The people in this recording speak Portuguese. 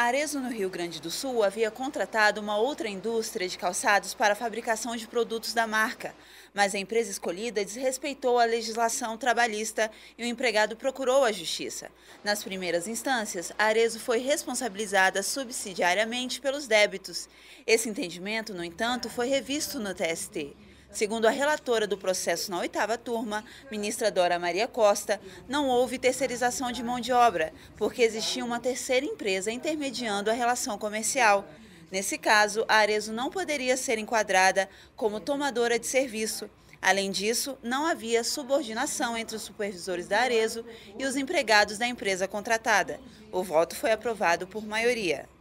A Arezo, no Rio Grande do Sul, havia contratado uma outra indústria de calçados para a fabricação de produtos da marca, mas a empresa escolhida desrespeitou a legislação trabalhista e o empregado procurou a justiça. Nas primeiras instâncias, a Arezo foi responsabilizada subsidiariamente pelos débitos. Esse entendimento, no entanto, foi revisto no TST. Segundo a relatora do processo na oitava turma, ministra Dora Maria Costa, não houve terceirização de mão de obra, porque existia uma terceira empresa intermediando a relação comercial. Nesse caso, a Arezo não poderia ser enquadrada como tomadora de serviço. Além disso, não havia subordinação entre os supervisores da Arezo e os empregados da empresa contratada. O voto foi aprovado por maioria.